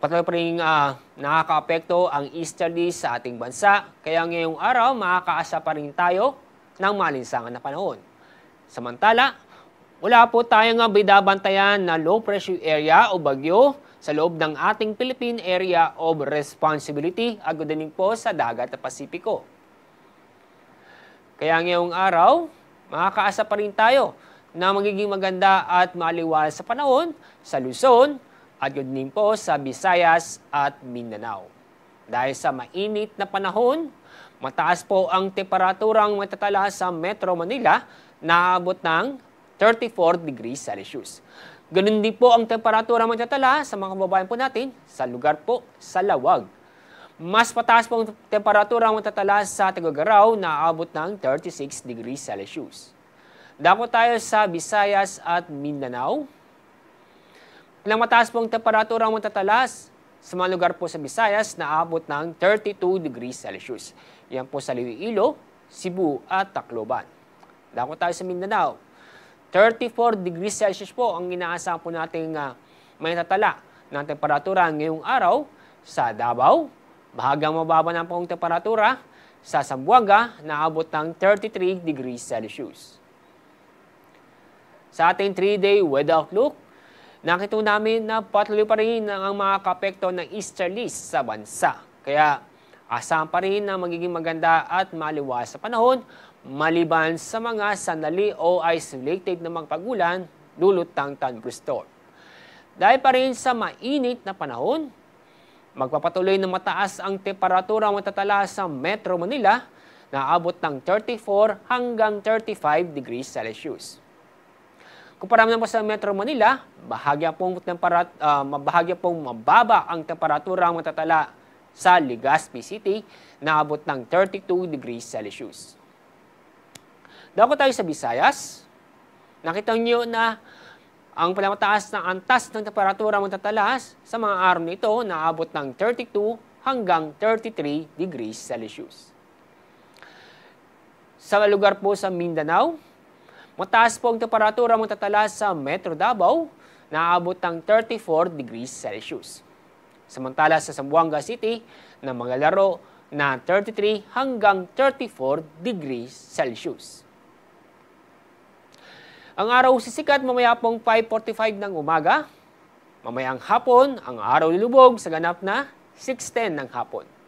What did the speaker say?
Patuloy pa rin uh, nakakaapekto ang easterlies sa ating bansa, kaya ngayong araw makakaasa pa rin tayo ng malinsangan na panahon. Samantala, wala po tayong ah, binabantayan na low pressure area o bagyo sa loob ng ating Philippine Area of Responsibility agad din po sa dagat at Pasipiko. Kaya ngayong araw, makakaasa pa rin tayo na magiging maganda at maliwanag sa panahon sa Luzon, at yun din po sa Visayas at Mindanao. Dahil sa mainit na panahon, mataas po ang temperaturang matatala sa Metro Manila na abot ng 34 degrees Celsius. Ganun din po ang temperatura matatala sa mga kababayan po natin sa lugar po sa Lawag. Mas mataas po ang temperatura matatala sa Tagagaraw na abot ng 36 degrees Celsius. Dako tayo sa Visayas at Mindanao. Ilang mataas pong temperatura ang matatalas sa mga lugar po sa Visayas na abot ng 32 degrees Celsius. Yan po sa Liwiilo, Cebu at Tacloban. Dako tayo sa Mindanao. 34 degrees Celsius po ang inaasahan po nating uh, may tatala ng temperatura ngayong araw sa Davao. Bahagang mababa na pong temperatura sa Sambuaga na abot ng 33 degrees Celsius. Sa ating 3-day weather outlook, nakita namin na patuloy pa rin ang mga kapekto ng Easterlies sa bansa. Kaya asahan pa rin na magiging maganda at maliwas sa panahon maliban sa mga sanali o isolated na magpagulan lulutang ng thunderstorm. Dahil pa rin sa mainit na panahon, magpapatuloy na mataas ang temperatura matatala sa Metro Manila na abot ng 34 hanggang 35 degrees Celsius naman po sa Metro Manila, bahagya pong, temperat, uh, bahagya pong mababa ang temperatura ang matatala sa Legazpi City, na abot ng 32 degrees Celsius. Dako tayo sa Visayas. Nakita niyo na ang palamataas ng antas ng temperatura matatalas sa mga araw nito abot ng 32 hanggang 33 degrees Celsius. Sa lugar po sa Mindanao, Mataas po ang temperatura mong sa Metro Davao, na naabot ng 34 degrees Celsius. Samantala sa Sambuanga City, na mga laro na 33 hanggang 34 degrees Celsius. Ang araw sisikat mamaya pong 5.45 ng umaga. Mamayang hapon, ang araw lulubog sa ganap na 6.10 ng hapon.